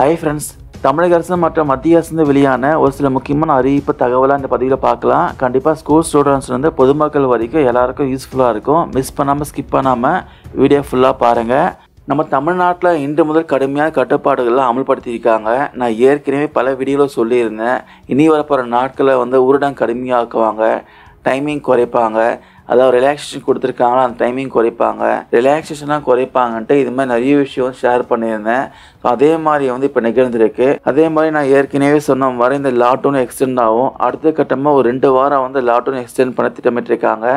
hi friends தமிழக அரசு மற்றும் மத்திய அரசு வெளியான ஒரு சில முக்கியமான அறிவிப்பு தகவலாக இந்த பதிவில் பார்க்கலாம் கண்டிப்பாக ஸ்கூல் ஸ்டூடெண்ட்ஸ்லேருந்து பொதுமக்கள் வரைக்கும் எல்லாருக்கும் யூஸ்ஃபுல்லாக இருக்கும் மிஸ் பண்ணாமல் ஸ்கிப் பண்ணாமல் வீடியோ ஃபுல்லாக பாருங்கள் நம்ம தமிழ்நாட்டில் இன்று முதல் கடுமையான கட்டுப்பாடுகள்லாம் அமல்படுத்தியிருக்காங்க நான் ஏற்கனவே பல வீடியோவில் சொல்லியிருந்தேன் இனி வரப்போகிற நாட்களில் வந்து ஊரடங்கு கடுமையாக்குவாங்க டைமிங் குறைப்பாங்க அதாவது ரிலாக்ஸேஷன் கொடுத்துருக்காங்களோ அந்த டைமிங் குறைப்பாங்க ரிலாக்ஸேஷனாக குறைப்பாங்கன்ட்டு இது மாதிரி நிறைய விஷயம் ஷேர் பண்ணியிருந்தேன் ஸோ அதே மாதிரி வந்து இப்போ நிகழ்ந்திருக்கு அதே மாதிரி நான் ஏற்கனவே சொன்ன மாதிரி இந்த லாக்டவுன் எக்ஸ்டெண்ட் ஆகும் அடுத்த கட்டமாக ஒரு ரெண்டு வாரம் வந்து லாக்டவுன் எக்ஸ்டெண்ட் பண்ண திட்டமிட்டிருக்காங்க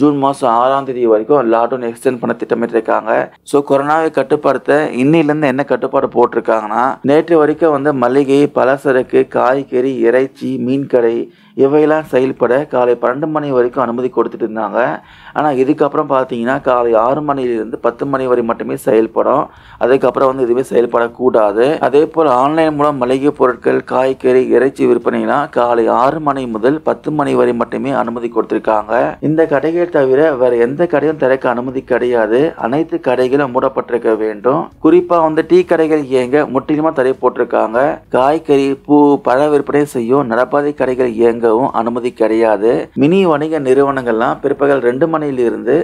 ஜூன் மாதம் ஆறாம் தேதி வரைக்கும் லாக்டவுன் எக்ஸ்டெண்ட் பண்ண திட்டமிட்டிருக்காங்க ஸோ கொரோனாவை கட்டுப்படுத்த இன்னிலேருந்து என்ன கட்டுப்பாடு போட்டிருக்காங்கன்னா நேற்று வரைக்கும் வந்து மளிகை பலசரக்கு காய்கறி இறைச்சி மீன் கடை இவையெல்லாம் செயல்பட காலை பன்னெண்டு மணி வரைக்கும் அனுமதி கொடுத்துட்டு இருந்தாங்க ஆனால் இதுக்கப்புறம் பார்த்தீங்கன்னா காலை ஆறு மணிலிருந்து பத்து மணி வரை மட்டுமே செயல்படும் அதுக்கப்புறம் வந்து எதுவுமே செயல்படக்கூடாது அதே போல் ஆன்லைன் மூலம் மளிகை பொருட்கள் காய்கறி இறைச்சி விற்பனைலாம் காலை ஆறு மணி முதல் பத்து மணி வரை மட்டுமே அனுமதி கொடுத்துருக்காங்க இந்த கடைகள் தவிர வேற எந்த கடையும் திறக்க அனுமதி கிடையாது அனைத்து கடைகளும் மூடப்பட்டிருக்க வேண்டும் குறிப்பாக வந்து டீ கடைகள் இயங்க முற்றிலுமாக தடை போட்டிருக்காங்க காய்கறி பூ பழ விற்பனை செய்யும் நடப்பாதை கடைகள் இயங்க இயங்கவும் அனுமதி கிடையாது மினி வணிக நிறுவனங்கள்லாம் பிற்பகல் ரெண்டு மணியிலிருந்து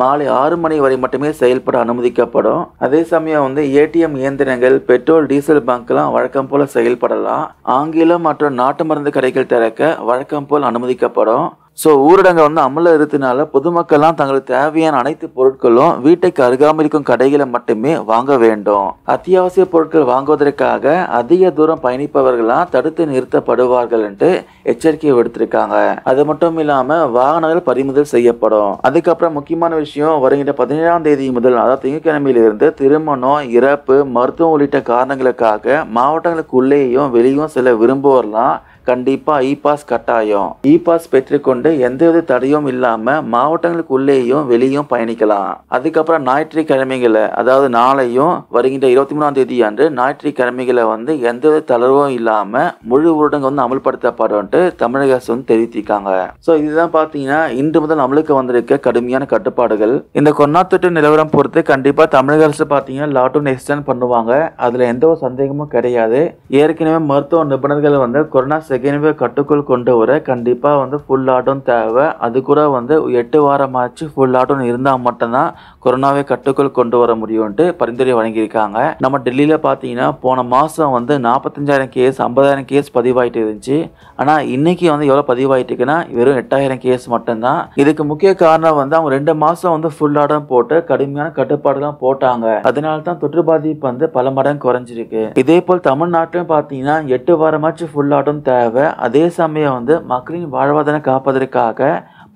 மாலை ஆறு மணி வரை மட்டுமே செயல்பட அனுமதிக்கப்படும் அதே சமயம் வந்து ஏடிஎம் இயந்திரங்கள் பெட்ரோல் டீசல் பங்க்லாம் வழக்கம் போல செயல்படலாம் ஆங்கிலம் மற்றும் நாட்டு மருந்து கடைகள் திறக்க வழக்கம் போல் அனுமதிக்கப்படும் ஸோ ஊரடங்கை வந்து அமலில் இருந்தனால பொதுமக்கள்லாம் தங்களுக்கு தேவையான அனைத்து பொருட்களும் வீட்டைக்கு அருகாமல் இருக்கும் கடைகளை மட்டுமே வாங்க வேண்டும் அத்தியாவசிய பொருட்கள் வாங்குவதற்காக அதிக தூரம் பயணிப்பவர்கள்லாம் தடுத்து நிறுத்தப்படுவார்கள் என்று எச்சரிக்கை விடுத்திருக்காங்க அது மட்டும் இல்லாம வாகனங்கள் பறிமுதல் செய்யப்படும் அதுக்கப்புறம் முக்கியமான விஷயம் வருகின்ற பதினேழாம் தேதி முதல் அதாவது திங்கக்கிழமையிலிருந்து திருமணம் இறப்பு மருத்துவம் உள்ளிட்ட காரணங்களுக்காக மாவட்டங்களுக்கு உள்ளேயும் வெளியும் சில விரும்புவோர்லாம் கண்டிப்பா இ பாஸ் கட்டாயம் இ பாஸ் பெற்றுக்கொண்டு எந்தவித தடையும் இல்லாம மாவட்டங்களுக்கு உள்ளேயும் வெளியும் பயணிக்கலாம் அதுக்கப்புறம் ஞாயிற்றுக்கிழமைகளை அதாவது நாளையும் வருகின்ற இருபத்தி மூணாம் தேதி அன்று ஞாயிற்றுக்கிழமைகளை வந்து எந்தவித தளர்வும் இல்லாம முழு ஊரடங்கு வந்து அமல்படுத்தப்படும் தமிழக அரசு வந்து தெரிவித்திருக்காங்க சோ இதுதான் பாத்தீங்கன்னா இன்று முதல் அமலுக்கு வந்திருக்க கடுமையான கட்டுப்பாடுகள் இந்த கொரோனா தொற்று நிலவரம் பொறுத்து கண்டிப்பா தமிழக அரசு பார்த்தீங்கன்னா லாக்டவுன் எக்ஸ்டன் பண்ணுவாங்க அதுல எந்த ஒரு சந்தேகமும் கிடையாது ஏற்கனவே மருத்துவ நிபுணர்கள் வந்து கொரோனா செகண்ட் கட்டுக்குள் கொண்டு வர கண்டிப்பாக வந்து ஃபுல் ஆட்டம் தேவை அது கூட வந்து எட்டு ஆச்சு ஃபுல் ஆட்டம் இருந்தால் மட்டும்தான் கொரோனாவை கட்டுக்குள் கொண்டு வர முடியும்ட்டு பரிந்துரை வழங்கியிருக்காங்க நம்ம டெல்லியில் பார்த்தீங்கன்னா போன மாதம் வந்து நாற்பத்தஞ்சாயிரம் கேஸ் ஐம்பதாயிரம் கேஸ் பதிவாயிட்டு இருந்துச்சு ஆனால் இன்றைக்கி வந்து எவ்வளோ பதிவாயிட்டு இருக்குன்னா வெறும் எட்டாயிரம் கேஸ் மட்டும்தான் இதுக்கு முக்கிய காரணம் வந்து அவங்க ரெண்டு மாதம் வந்து ஃபுல் ஆடம் போட்டு கடுமையான கட்டுப்பாடுலாம் போட்டாங்க அதனால தான் தொற்று பாதிப்பு வந்து பல மடங்கு குறைஞ்சிருக்கு இதே போல் தமிழ்நாட்டிலும் பார்த்தீங்கன்னா எட்டு வாரமாச்சு ஃபுல் ஆடம் தேவை தேவை அதே சமயம் வந்து மக்களின் வாழ்வாதாரம் காப்பதற்காக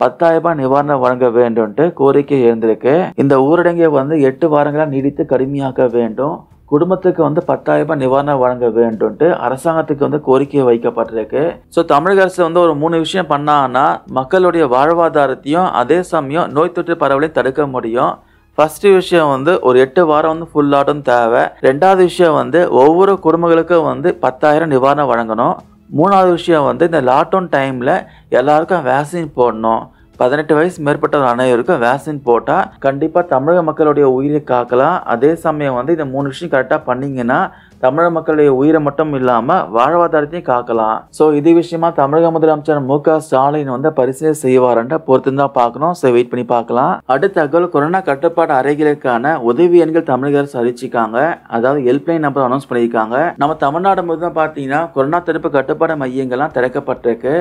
பத்தாயிரம் ரூபாய் நிவாரணம் வழங்க வேண்டும்ட்டு கோரிக்கை இருந்திருக்கு இந்த ஊரடங்கை வந்து எட்டு வாரங்களாக நீடித்து கடுமையாக்க வேண்டும் குடும்பத்துக்கு வந்து பத்தாயிரம் ரூபாய் நிவாரணம் வழங்க வேண்டும்ட்டு அரசாங்கத்துக்கு வந்து கோரிக்கை வைக்கப்பட்டிருக்கு ஸோ தமிழக அரசு வந்து ஒரு மூணு விஷயம் பண்ணாங்கன்னா மக்களுடைய வாழ்வாதாரத்தையும் அதே சமயம் நோய் தொற்று பரவலையும் தடுக்க முடியும் ஃபர்ஸ்ட் விஷயம் வந்து ஒரு எட்டு வாரம் வந்து ஃபுல் ஆட்டும் தேவை ரெண்டாவது விஷயம் வந்து ஒவ்வொரு குடும்பங்களுக்கும் வந்து பத்தாயிரம் நிவாரணம் வழங்கணும் மூணாவது விஷயம் வந்து இந்த லாக்டவுன் டைமில் எல்லாருக்கும் வேக்சின் போடணும் பதினெட்டு வயசு மேற்பட்ட அனைவருக்கும் வேக்சின் போட்டால் கண்டிப்பாக தமிழக மக்களுடைய உயிரை காக்கலாம் அதே சமயம் வந்து இந்த மூணு விஷயம் கரெக்டாக பண்ணிங்கன்னா தமிழக மக்களுடைய உயிரை மட்டும் இல்லாமல் வாழ்வாதாரத்தையும் காக்கலாம் ஸோ இது விஷயமா தமிழக முதலமைச்சர் மு க ஸ்டாலின் வந்து பரிசீலனை செய்வார்ன்ற பொறுத்துதான் பார்க்கணும் ஸோ வெயிட் பண்ணி பார்க்கலாம் அடுத்த தகவல் கொரோனா கட்டுப்பாடு அறைகளுக்கான உதவி எண்கள் தமிழக அரசு அறிவிச்சிருக்காங்க அதாவது ஹெல்ப்லைன் நம்பர் அனௌன்ஸ் பண்ணியிருக்காங்க நம்ம தமிழ்நாடு முழுவதும் பார்த்தீங்கன்னா கொரோனா தடுப்பு கட்டுப்பாடு மையங்கள்லாம் திறக்கப்பட்டிருக்கு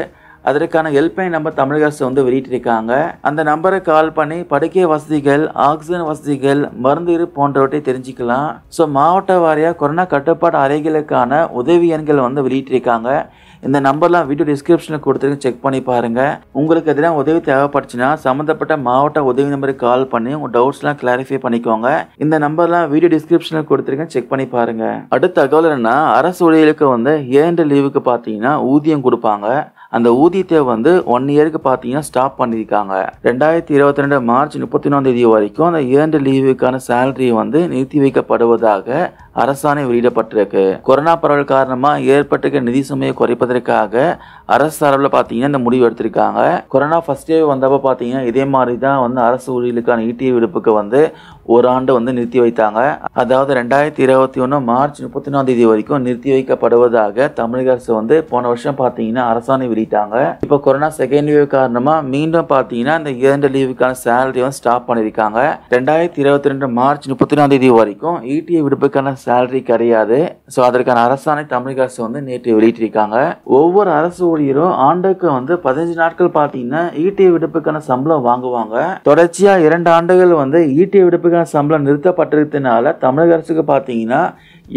அதற்கான ஹெல்ப்லைன் நம்பர் தமிழக அரசு வந்து வெளியிட்டிருக்காங்க அந்த நம்பரை கால் பண்ணி படுக்கை வசதிகள் ஆக்சிஜன் வசதிகள் மருந்து இரு போன்றவற்றை தெரிஞ்சுக்கலாம் ஸோ மாவட்ட வாரியாக கொரோனா கட்டுப்பாடு அறைகளுக்கான உதவி எண்கள் வந்து வெளியிட்டிருக்காங்க இந்த நம்பர்லாம் வீடியோ டிஸ்கிரிப்ஷனில் கொடுத்துருக்கு செக் பண்ணி பாருங்கள் உங்களுக்கு எதிராக உதவி தேவைப்பட்டுச்சுன்னா சம்மந்தப்பட்ட மாவட்ட உதவி நம்பருக்கு கால் பண்ணி உங்கள் டவுட்ஸ்லாம் கிளாரிஃபை பண்ணிக்கோங்க இந்த நம்பர்லாம் வீடியோ டிஸ்கிரிப்ஷனில் கொடுத்துருக்கேன் செக் பண்ணி பாருங்கள் அடுத்த தகவல் என்ன அரசு ஊழியர்களுக்கு வந்து ஏன்ற லீவுக்கு பார்த்தீங்கன்னா ஊதியம் கொடுப்பாங்க அந்த ஊதியத்தை வந்து ஒன் இயருக்கு பார்த்தீங்கன்னா ஸ்டாப் பண்ணியிருக்காங்க ரெண்டாயிரத்தி இருபத்தி ரெண்டு மார்ச் முப்பத்தி ஒன்றாம் தேதி வரைக்கும் அந்த இரண்டு லீவுக்கான சேலரி வந்து நிறுத்தி வைக்கப்படுவதாக அரசாணை வெளியிடப்பட்டிருக்கு கொரோனா பரவல் காரணமாக ஏற்பட்டிருக்க நிதி சுமையை குறைப்பதற்காக அரசு சார்பில் பார்த்தீங்கன்னா இந்த முடிவு எடுத்திருக்காங்க கொரோனா ஃபர்ஸ்ட் டே வந்தப்போ பார்த்தீங்கன்னா இதே மாதிரி தான் வந்து அரசு ஊழியர்களுக்கான ஈட்டிய விடுப்புக்கு வந்து ஒரு ஆண்டு வந்து நிறுத்தி வைத்தாங்க அதாவது ரெண்டாயிரத்தி இருபத்தி ஒன்று மார்ச் முப்பத்தொன்னாம் தேதி வரைக்கும் நிறுத்தி வைக்கப்படுவதாக தமிழக அரசு வந்து போன வருஷம் பார்த்தீங்கன்னா அரசாணை வெளியிட்டாங்க இப்போ கொரோனா செகண்ட் வேவ் காரணமாக மீண்டும் பார்த்தீங்கன்னா இந்த இரண்டு லீவுக்கான சேலரி வந்து ஸ்டாப் பண்ணியிருக்காங்க ரெண்டாயிரத்தி இருபத்தி ரெண்டு மார்ச் முப்பத்தி தேதி வரைக்கும் ஈட்டிய விடுப்புக்கான சேலரி கிடையாது ஸோ அதற்கான அரசாணை தமிழக அரசு வந்து நேற்று வெளியிட்டிருக்காங்க ஒவ்வொரு அரசு ஊழியரும் ஆண்டுக்கு வந்து பதினஞ்சு நாட்கள் பார்த்தீங்கன்னா ஈட்டிய விடுப்புக்கான சம்பளம் வாங்குவாங்க தொடர்ச்சியாக இரண்டு ஆண்டுகள் வந்து ஈட்டிய விடுப்புக்கான சம்பளம் நிறுத்தப்பட்டிருக்கிறதுனால தமிழக அரசுக்கு பார்த்தீங்கன்னா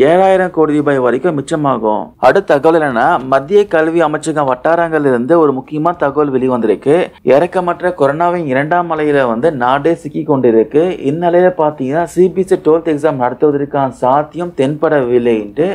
ஏழாயிரம் கோடி ரூபாய் வரைக்கும் மிச்சமாகும் அடுத்த தகவல் என்னன்னா மத்திய கல்வி அமைச்சகம் வட்டாரங்கள் இருந்து ஒரு முக்கியமான தகவல் வெளிவந்திருக்கு இறக்கமற்ற கொரோனாவின் இரண்டாம் அலையில வந்து நாடே சிக்கி கொண்டிருக்கு இந்நிலையில பாத்தீங்கன்னா சிபிஎஸ்சி டுவெல்த் எக்ஸாம் நடத்துவதற்கான சாத்தியம் தென்படவில்லைன்ட்டு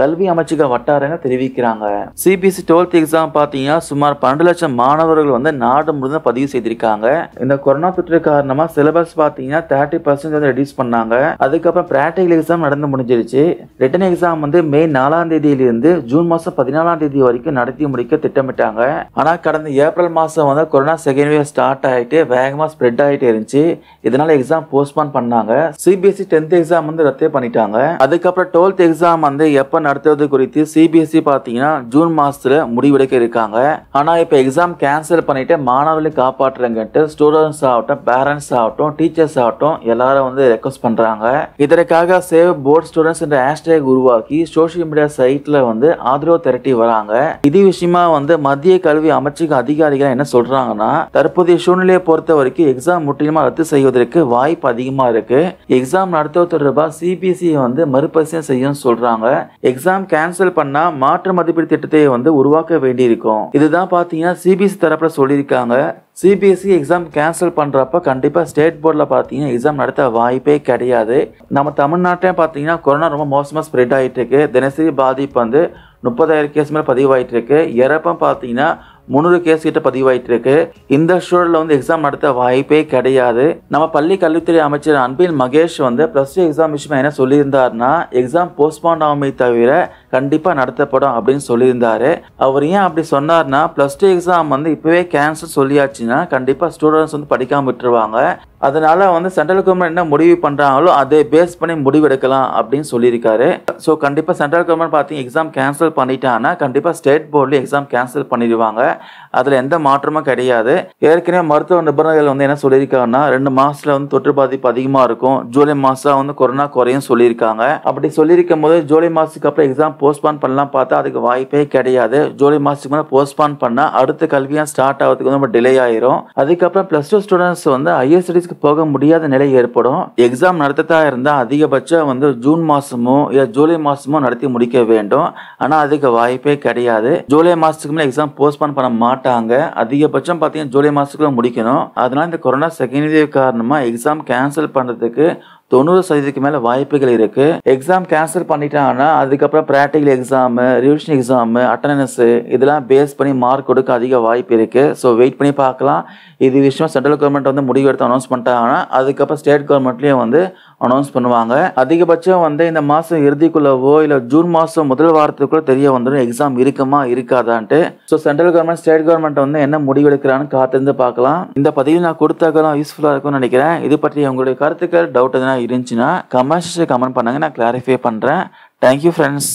கல்வி அமைச்சுக்க வட்டாரங்க தெரிவிக்கிறாங்க சிபிஎஸ்சி டுவெல்த் எக்ஸாம் பார்த்தீங்கன்னா சுமார் பன்னெண்டு லட்சம் மாணவர்கள் வந்து நாடு முழுவதும் பதிவு செய்திருக்காங்க இந்த கொரோனா தொற்று காரணமாக சிலபஸ் பார்த்தீங்கன்னா தேர்ட்டி பர்சன்ட் வந்து ரெடியூஸ் பண்ணாங்க அதுக்கப்புறம் பிராக்டிகல் எக்ஸாம் நடந்து முடிஞ்சிருச்சு ரிட்டன் எக்ஸாம் வந்து மே நாலாம் தேதியிலிருந்து ஜூன் மாதம் பதினாலாம் தேதி வரைக்கும் நடத்தி முடிக்க திட்டமிட்டாங்க ஆனால் கடந்த ஏப்ரல் மாதம் வந்து கொரோனா செகண்ட் வேவ் ஸ்டார்ட் ஆகிட்டு வேகமாக ஸ்ப்ரெட் ஆயிட்டு இருந்துச்சு இதனால் எக்ஸாம் போஸ்ட்போன் பண்ணாங்க சிபிஎஸ்சி டென்த் எக்ஸாம் வந்து ரத்தே பண்ணிட்டாங்க அதுக்கப்புறம் டுவெல்த் எக்ஸாம் வந்து எப்போ நடத்துவது குறித்து சிபிஎஸ்சி e பார்த்தீங்கன்னா ஜூன் மாதத்தில் முடிவெடுக்க இருக்காங்க ஆனால் இப்போ எக்ஸாம் கேன்சல் பண்ணிட்டு மாணவர்களை காப்பாற்றுறங்கன்ட்டு ஸ்டூடெண்ட்ஸ் ஆகட்டும் பேரண்ட்ஸ் ஆகட்டும் டீச்சர்ஸ் ஆகட்டும் எல்லாரும் வந்து ரெக்வஸ்ட் பண்ணுறாங்க இதற்காக சேவ் போர்ட் ஸ்டூடெண்ட்ஸ் என்ற ஹேஷ்டேக் உருவாக்கி சோஷியல் மீடியா சைட்டில் வந்து ஆதரவு திரட்டி வராங்க இது விஷயமா வந்து மத்திய கல்வி அமைச்சக அதிகாரிகள் என்ன சொல்கிறாங்கன்னா தற்போதைய சூழ்நிலையை பொறுத்த வரைக்கும் எக்ஸாம் முற்றிலுமாக ரத்து செய்வதற்கு வாய்ப்பு அதிகமாக இருக்குது எக்ஸாம் நடத்துவது தொடர்பாக சிபிஎஸ்சியை e வந்து மறுபரிசீலனை செய்யும் சொல்கிறாங்க எக்ஸாம் கேன்சல் பண்ணா மாற்று மதிப்பீடு திட்டத்தை வந்து உருவாக்க வேண்டியிருக்கும் இதுதான் பார்த்தீங்கன்னா சிபிஎஸ்சி தரப்புல சொல்லியிருக்காங்க சிபிஎஸ்சி எக்ஸாம் கேன்சல் பண்ணுறப்ப கண்டிப்பாக ஸ்டேட் போர்டில் பார்த்தீங்கன்னா எக்ஸாம் நடத்த வாய்ப்பே கிடையாது நம்ம தமிழ்நாட்டிலே பார்த்தீங்கன்னா கொரோனா ரொம்ப மோசமாக ஸ்ப்ரெட் ஆகிட்டு இருக்கு தினசரி பாதிப்பு வந்து முப்பதாயிரம் கேஸ் மேலே பதிவாயிட்டு இருக்கு இறப்பம் பார்த்தீங்கன்னா முந்நூறு கேஸ் கிட்ட பதிவாயிட்டு இருக்கு இந்த சூழலில் வந்து எக்ஸாம் நடத்த வாய்ப்பே கிடையாது நம்ம பள்ளி கல்வித்துறை அமைச்சர் அன்பில் மகேஷ் வந்து ப்ளஸ் டூ எக்ஸாம் விஷயமா என்ன சொல்லியிருந்தாருன்னா எக்ஸாம் போஸ்ட்போன் ஆகுமே தவிர கண்டிப்பாக நடத்தப்படும் அப்படின்னு சொல்லியிருந்தாரு அவர் ஏன் அப்படி சொன்னார்னா ப்ளஸ் டூ எக்ஸாம் வந்து இப்போவே கேன்சல் சொல்லியாச்சுன்னா கண்டிப்பாக ஸ்டூடெண்ட்ஸ் வந்து படிக்காமல் விட்டுருவாங்க அதனால வந்து சென்ட்ரல் கவர்மெண்ட் என்ன முடிவு பண்ணுறாங்களோ அதை பேஸ் பண்ணி முடிவு எடுக்கலாம் அப்படின்னு சொல்லியிருக்காரு ஸோ கண்டிப்பாக சென்ட்ரல் கவர்மெண்ட் பார்த்தீங்க எக்ஸாம் கேன்சல் பண்ணிட்டாங்கன்னா கண்டிப்பாக ஸ்டேட் போர்டில் எக்ஸாம் கேன்சல் பண்ணிடுவாங்க அதில் எந்த மாற்றமும் கிடையாது ஏற்கனவே மருத்துவ நிபுணர்கள் வந்து என்ன சொல்லியிருக்காங்கன்னா ரெண்டு மாசத்துல வந்து தொற்று பாதிப்பு அதிகமாக இருக்கும் ஜூலை மாசம் வந்து கொரோனா குறையும் சொல்லியிருக்காங்க அப்படி சொல்லியிருக்கும் போது ஜூலை மாதத்துக்கு அப்புறம் எக்ஸாம் போஸ்ட்பான் பண்ணலாம் பார்த்தா அதுக்கு வாய்ப்பே கிடையாது ஜூலை மாதத்துக்கு மேலே போஸ்ட்பான் பண்ணால் அடுத்த கல்வியாக ஸ்டார்ட் ஆகிறதுக்கு வந்து டிலே ஆயிரும் அதுக்கப்புறம் ப்ளஸ் டூ ஸ்டூடெண்ட்ஸ் வந்து ஹையர் ஸ்டடிஸ்க்கு போக முடியாத நிலை ஏற்படும் எக்ஸாம் நடத்ததாக இருந்தால் அதிகபட்சம் வந்து ஜூன் மாதமோ இல்லை ஜூலை மாதமோ நடத்தி முடிக்க வேண்டும் ஆனால் அதுக்கு வாய்ப்பே கிடையாது ஜூலை மாதத்துக்கு மேலே எக்ஸாம் போஸ்ட்பான் பண்ண மாட்டோம் மாட்டாங்க அதிகபட்சம் பார்த்தீங்கன்னா ஜூலை மாதத்துக்குள்ள முடிக்கணும் அதனால் இந்த கொரோனா செகண்ட் வேவ் காரணமாக எக்ஸாம் கேன்சல் பண்ணுறதுக்கு தொண்ணூறு சதவீதத்துக்கு மேலே வாய்ப்புகள் இருக்குது எக்ஸாம் கேன்சல் பண்ணிட்டாங்கன்னா அதுக்கப்புறம் practical exam revision exam attendance இதெல்லாம் பேஸ் பண்ணி மார்க் கொடுக்க அதிக வாய்ப்பு இருக்குது ஸோ வெயிட் பண்ணி பார்க்கலாம் இது விஷயம் சென்ட்ரல் கவர்மெண்ட் வந்து முடிவு எடுத்து அனௌன்ஸ் பண்ணிட்டாங்கன்னா அதுக்கப்புறம் ஸ்டேட் கவர்மெண்ட்லேயும் வந்து அனௌன்ஸ் பண்ணுவாங்க அதிகபட்சம் வந்து இந்த மாதம் இறுதிக்குள்ளவோ இல்லை ஜூன் மாதம் முதல் வாரத்துக்குள்ளே தெரிய வந்துடும் எக்ஸாம் இருக்குமா இருக்காதான்ட்டு so central government state government வந்து என்ன முடிவெடுக்கிறான்னு காத்திருந்து பார்க்கலாம் இந்த பதிவு நான் கொடுத்தாக்கெல்லாம் யூஸ்ஃபுல்லாக இருக்கும்னு நினைக்கிறேன் இது பற்றி உங்களுடைய கருத்துக்கள் டவுட் எதுனா இருந்துச்சுன்னா கமெண்ட்ஸ் கமெண்ட் பண்ணுங்கள் நான் கிளாரிஃபை பண்ணுறேன் தேங்க்யூ ஃப்ரெண்ட்ஸ்